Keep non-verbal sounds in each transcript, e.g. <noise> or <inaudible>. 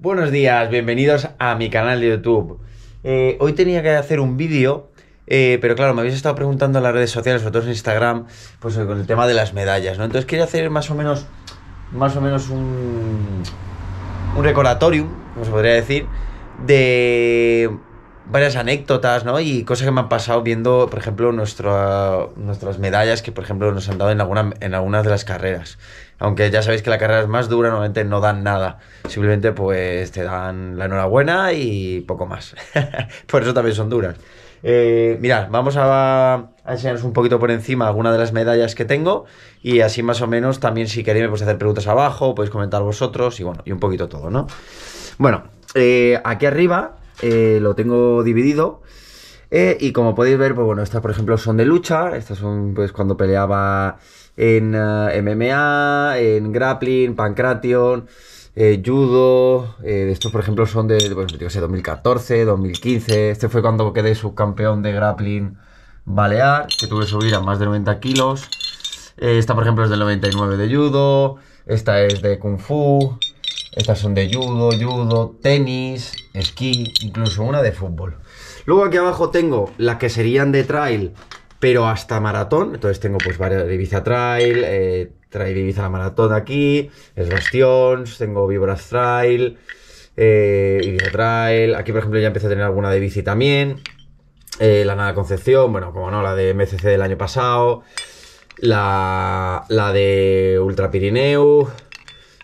Buenos días, bienvenidos a mi canal de YouTube. Eh, hoy tenía que hacer un vídeo, eh, pero claro, me habéis estado preguntando en las redes sociales, sobre todo en Instagram, pues eh, con el tema de las medallas, ¿no? Entonces quería hacer más o menos, más o menos un, un recordatorium, como se podría decir, de varias anécdotas, ¿no? Y cosas que me han pasado viendo, por ejemplo, nuestras medallas que, por ejemplo, nos han dado en, en algunas de las carreras. Aunque ya sabéis que la carrera es más dura, normalmente no dan nada. Simplemente, pues, te dan la enhorabuena y poco más. <laughs> por eso también son duras. Eh, mirad, vamos a, a, enseñaros un poquito por encima algunas de las medallas que tengo y así más o menos también si queréis me podéis hacer preguntas abajo, podéis comentar vosotros y bueno, y un poquito todo, ¿no? Bueno, eh, aquí arriba eh, lo tengo dividido. Eh, y como podéis ver, pues bueno, estas por ejemplo son de lucha, estas son pues cuando peleaba en eh, MMA, en grappling, pancration, judo, estos por ejemplo son de, 2014, 2015, este fue cuando quedé subcampeón de grappling balear, que tuve que subir a más de 90 kilos, esta por ejemplo es del 99 de judo, esta es de kung fu, estas son de judo, judo, tenis, esquí, incluso una de fútbol. Luego aquí abajo tengo las que serían de trail, pero hasta maratón. Entonces tengo pues varias de Ibiza Trail, eh, Trail Ibiza la maratón aquí, es Bastions, tengo Vibras Trail, eh, Ibiza Trail. Aquí por ejemplo ya empecé a tener alguna de bici también. Eh, la Nada Concepción, bueno, como no, la de MCC del año pasado. La, la de Ultra Pirineo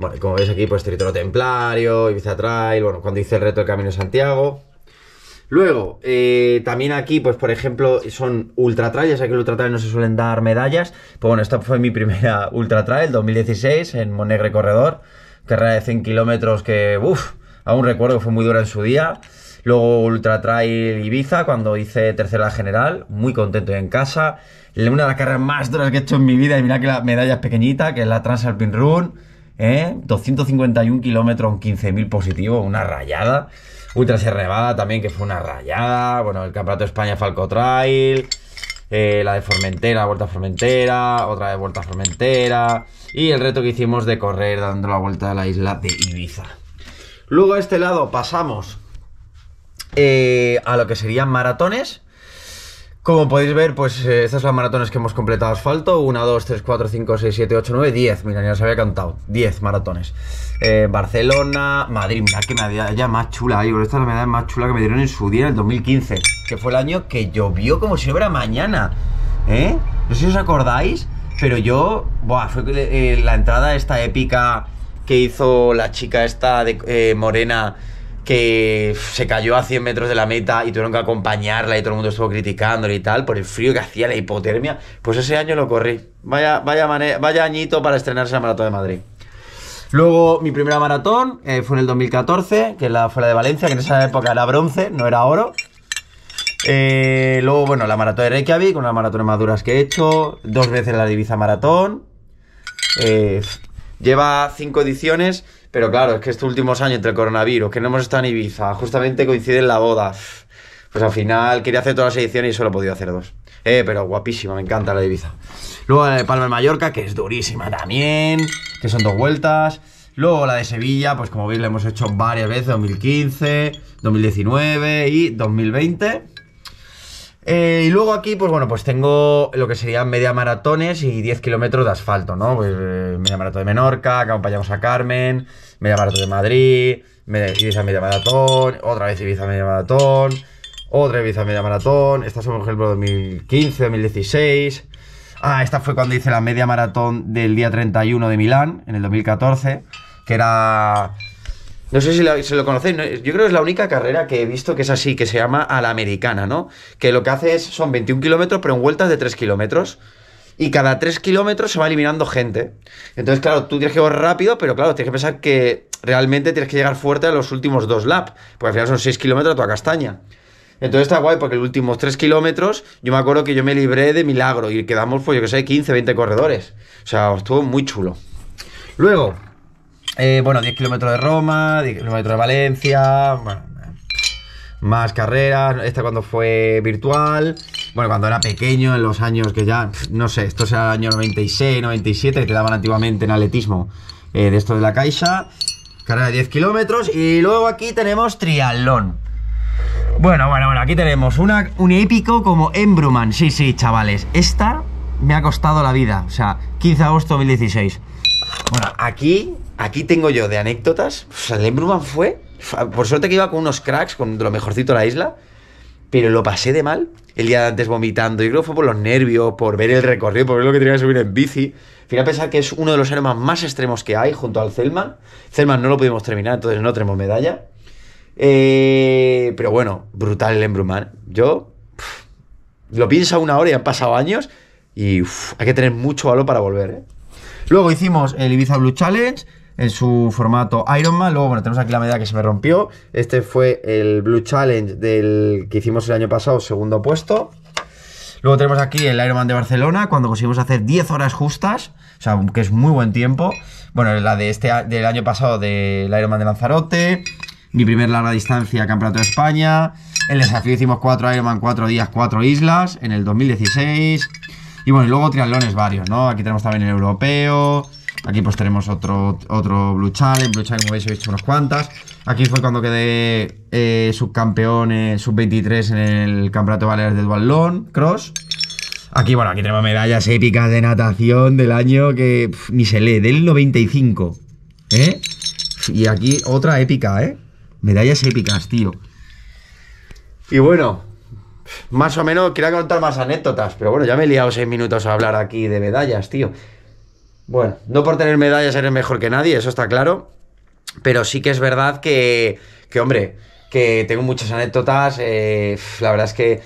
bueno, como veis aquí, pues Territorio Templario, Ibiza Trail, bueno, cuando hice el reto del Camino de Santiago. Luego, eh, también aquí, pues por ejemplo, son ultra trail, ya sé que ultra trail no se suelen dar medallas, Pues bueno, esta fue mi primera <laughs> ultra trail, 2016, en Monegre Corredor, carrera de 100 kilómetros que, uff, aún recuerdo que fue muy dura en su día. Luego Ultra Trail Ibiza, cuando hice tercera general, muy contento y en casa. Una de las carreras más duras que he hecho en mi vida, y mira que la medalla es pequeñita, que es la Transalpine Run. 251 ¿Eh? kilómetros, 15.000 positivo, una rayada. Ultra Sierra también, que fue una rayada. Bueno, el Campeonato de España Falco Trail. Eh, la de Formentera, Vuelta a Formentera, otra de Vuelta a Formentera. Y el reto que hicimos de correr dando la vuelta a la isla de Ibiza. Luego a este lado pasamos eh, a lo que serían maratones. Como podéis ver, pues eh, estas son las maratones que hemos completado asfalto. 1, 2, 3, 4, 5, 6, 7, 8, 9, 10. Mira, ya os había cantado. 10 maratones. Eh, Barcelona, Madrid. Mira que medalla más chula. esta es la medalla más chula que me dieron en su día, en el 2015. Que fue el año que llovió como si hubiera mañana. ¿Eh? No sé si os acordáis, pero yo... Buah, fue eh, la entrada esta épica que hizo la chica esta de, morena que se cayó a 100 metros de la meta y tuvieron que acompañarla y todo el mundo estuvo criticándole y tal por el frío que hacía la hipotermia, pues ese año lo corrí. Vaya, vaya, vaya añito para estrenarse la Maratón de Madrid. Luego mi primera maratón eh, fue en el 2014, que la, fue la de Valencia, que en esa época era bronce, no era oro. Eh, luego, bueno, la maratón de Reykjavik, una de las maratones más duras que he hecho, dos veces la Divisa Maratón. Eh, lleva cinco ediciones pero claro, es que estos últimos años entre el coronavirus, que no hemos estado en Ibiza, justamente coincide en la boda. Pues al final quería hacer todas las ediciones y solo he podido hacer dos. Eh, pero guapísima, me encanta la de Ibiza. Luego la de Palma de Mallorca, que es durísima también, que son dos vueltas. Luego la de Sevilla, pues como veis la hemos hecho varias veces, 2015, 2019 y 2020. Eh, y luego aquí, pues bueno, pues tengo lo que serían media maratones y 10 kilómetros de asfalto, ¿no? Pues eh, media maratón de Menorca, acompañamos a Carmen, media maratón de Madrid, media, Ibiza media maratón, otra vez Ibiza media maratón, otra Ibiza media maratón, esta son por ejemplo 2015, 2016. Ah, esta fue cuando hice la media maratón del día 31 de Milán, en el 2014, que era no sé si, la, lo conocéis, yo creo que es la única carrera que he visto que es así, que se llama a la americana, ¿no? Que lo que hace es, son 21 kilómetros, pero en vueltas de 3 kilómetros. Y cada 3 kilómetros se va eliminando gente. Entonces, claro, tú tienes que ir rápido, pero claro, tienes que pensar que realmente tienes que llegar fuerte a los últimos dos laps, porque al final son 6 kilómetros a castaña. Entonces está guay porque los últimos 3 kilómetros yo me acuerdo que yo me libré de milagro y quedamos, pues yo que sé, 15, 20 corredores. O sea, estuvo muy chulo. Luego, eh, bueno, 10 kilómetros de Roma, 10 kilómetros de Valencia, más carreras, esta cuando fue virtual, bueno, cuando era pequeño, en los años que ya, no sé, esto será el año 96, 97, que te daban antiguamente en atletismo eh, de esto de la Caixa, carrera de 10 kilómetros, y luego aquí tenemos Trialón Bueno, bueno, bueno, aquí tenemos un épico como Embruman, sí, sí, chavales, esta me ha costado la vida, o sea, 15 de agosto de 2016. Bueno, aquí, aquí tengo yo de anécdotas. O sea, fue. Por suerte que iba con unos cracks, con lo mejorcito de la isla. Pero lo pasé de mal el día de antes vomitando. y creo que fue por los nervios, por ver el recorrido, por ver lo que tenía que subir en bici. a pensar que es uno de los aeromas más extremos que hay junto al Zelman. Zelman no lo pudimos terminar, entonces no tenemos medalla. Eh, pero bueno, brutal el Embruman. Yo lo pienso una hora y han pasado años. Y hay que tener mucho valor para volver, ¿eh? Luego hicimos el Ibiza Blue Challenge en su formato Ironman. Luego, bueno, tenemos aquí la medida que se me rompió. Este fue el Blue Challenge del que hicimos el año pasado, segundo puesto. Luego tenemos aquí el Ironman de Barcelona, cuando conseguimos hacer 10 horas justas, o sea, que es muy buen tiempo. Bueno, la de este del año pasado del Ironman de Lanzarote, mi primer larga distancia Campeonato de España, el desafío hicimos 4 Ironman, 4 días, 4 islas en el 2016. Y bueno, y luego triatlones varios, ¿no? Aquí tenemos también el europeo. Aquí pues tenemos otro, otro Blue Challenge. Blue Challenge, como habéis visto unas cuantas. Aquí fue cuando quedé eh, subcampeón eh, sub-23 en el Campeonato de del de Cross. Aquí, bueno, aquí tenemos medallas épicas de natación del año que ni se lee, del 95. ¿Eh? Y aquí otra épica, ¿eh? Medallas épicas, tío. Y bueno, más o menos quería contar más anécdotas, pero bueno, ya me he liado seis minutos a hablar aquí de medallas, tío. Bueno, no por tener medallas eres mejor que nadie, eso está claro. Pero sí que es verdad que, que hombre, que tengo muchas anécdotas. Eh, la verdad es que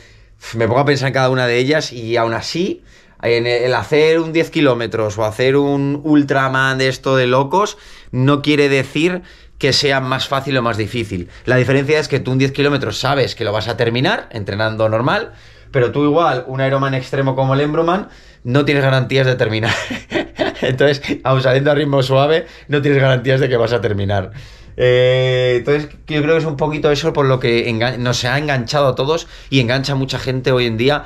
me pongo a pensar en cada una de ellas y aún así, en el hacer un 10 kilómetros o hacer un Ultraman de esto de locos, no quiere decir que sea más fácil o más difícil. La diferencia es que tú un 10 kilómetros sabes que lo vas a terminar entrenando normal, pero tú igual, un aeroman extremo como el Embroman, no tienes garantías de terminar. <laughs> entonces, aun saliendo a ritmo suave, no tienes garantías de que vas a terminar. Eh, entonces, yo creo que es un poquito eso por lo que nos ha enganchado a todos y engancha a mucha gente hoy en día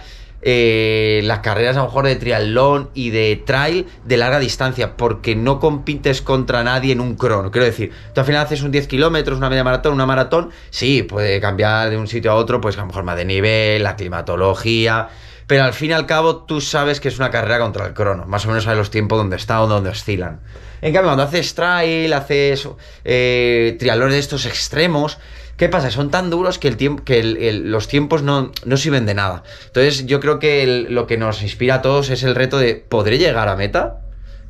eh, las carreras a lo mejor de triatlón y de trail de larga distancia, porque no compites contra nadie en un crono. Quiero decir, tú al final haces un 10 kilómetros, una media maratón, una maratón, sí, puede cambiar de un sitio a otro, pues a lo mejor más de nivel, la climatología, pero al fin y al cabo tú sabes que es una carrera contra el crono, más o menos sabes los tiempos donde está o donde oscilan. En cambio, cuando haces trail, haces eh, de estos extremos, ¿Qué pasa? Son tan duros que, el que los tiempos no, sirven de nada. Entonces yo creo que lo que nos inspira a todos es el reto de ¿podré llegar a meta?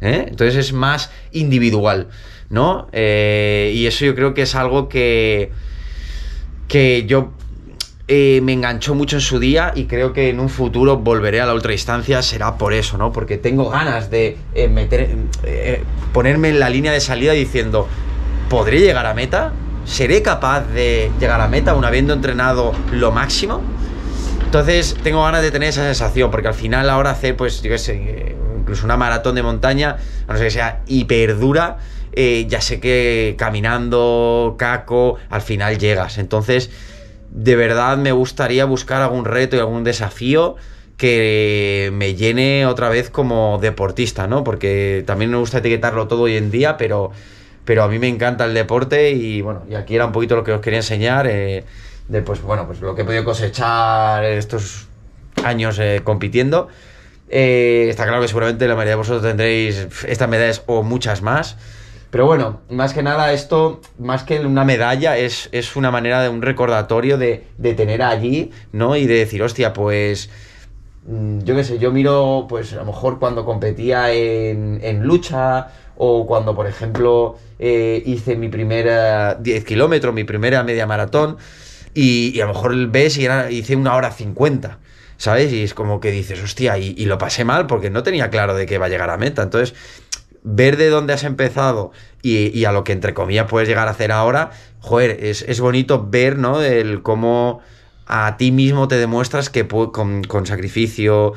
¿Eh? Entonces es más individual, ¿no? Eh, y eso yo creo que es algo que, que yo eh, me enganchó mucho en su día y creo que en un futuro volveré a la ultra distancia, será por eso, ¿no? Porque tengo ganas de meter, ponerme en la línea de salida diciendo, ¿podré llegar a meta? ¿Seré capaz de llegar a meta aún habiendo entrenado lo máximo? Entonces tengo ganas de tener esa sensación, porque al final ahora hacer, pues, yo qué sé, incluso una maratón de montaña, a no ser que sea hiperdura, eh, ya sé que caminando, caco, al final llegas. Entonces, de verdad me gustaría buscar algún reto y algún desafío que me llene otra vez como deportista, ¿no? Porque también me gusta etiquetarlo todo hoy en día, pero pero a mí me encanta el deporte y bueno, y aquí era un poquito lo que os quería enseñar, eh, de pues bueno, pues lo que he podido cosechar estos años eh, compitiendo. Eh, está claro que seguramente la mayoría de vosotros tendréis estas medallas o muchas más. Pero bueno, más que nada esto, más que una medalla, es, una manera de un recordatorio de, de tener allí, ¿no? Y de decir, hostia, pues mm, yo qué sé, yo miro, pues a lo mejor cuando competía en, en lucha o cuando, por ejemplo, eh, hice mi primera 10 kilómetros, mi primera media maratón, y, a lo mejor ves y hice una hora 50, ¿sabes? Y es como que dices, hostia, y, lo pasé mal porque no tenía claro de que iba a llegar a meta. Entonces, ver de dónde has empezado y, a lo que, entre comillas, puedes llegar a hacer ahora, joder, es, bonito ver, ¿no? El cómo a ti mismo te demuestras que con, con sacrificio,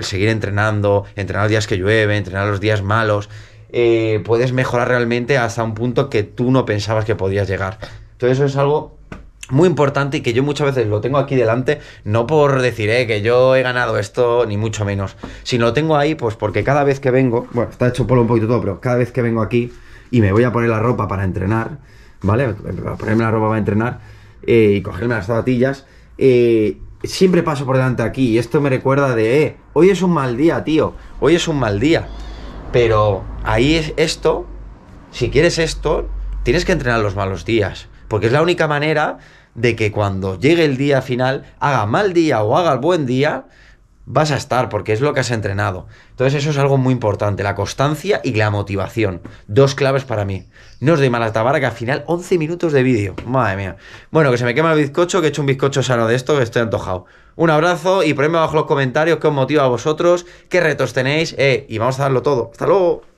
seguir entrenando, entrenar los días que llueve, entrenar los días malos, eh, puedes mejorar realmente hasta un punto que tú no pensabas que podías llegar. Entonces eso es algo muy importante y que yo muchas veces lo tengo aquí delante, no por decir eh, que yo he ganado esto, ni mucho menos, sino lo tengo ahí pues porque cada vez que vengo, bueno, está hecho polo un poquito todo, pero cada vez que vengo aquí y me voy a poner la ropa para entrenar, ¿vale? Para ponerme la ropa para entrenar eh, y cogerme las zapatillas, siempre paso por delante aquí y esto me recuerda de, eh, hoy es un mal día, tío, hoy es un mal día. Pero ahí es esto, si quieres esto, tienes que entrenar los malos días, porque es la única manera de que cuando llegue el día final, haga mal día o haga buen día, vas a estar, porque es lo que has entrenado. Entonces eso es algo muy importante, la constancia y la motivación. Dos claves para mí. No os doy mala tabara que al final 11 minutos de vídeo. Madre mía. Bueno, que se me quema el bizcocho, que he hecho un bizcocho sano de esto, que estoy antojado. Un abrazo y ponedme abajo los comentarios qué os motiva a vosotros, qué retos tenéis, eh, y vamos a darlo todo. ¡Hasta luego!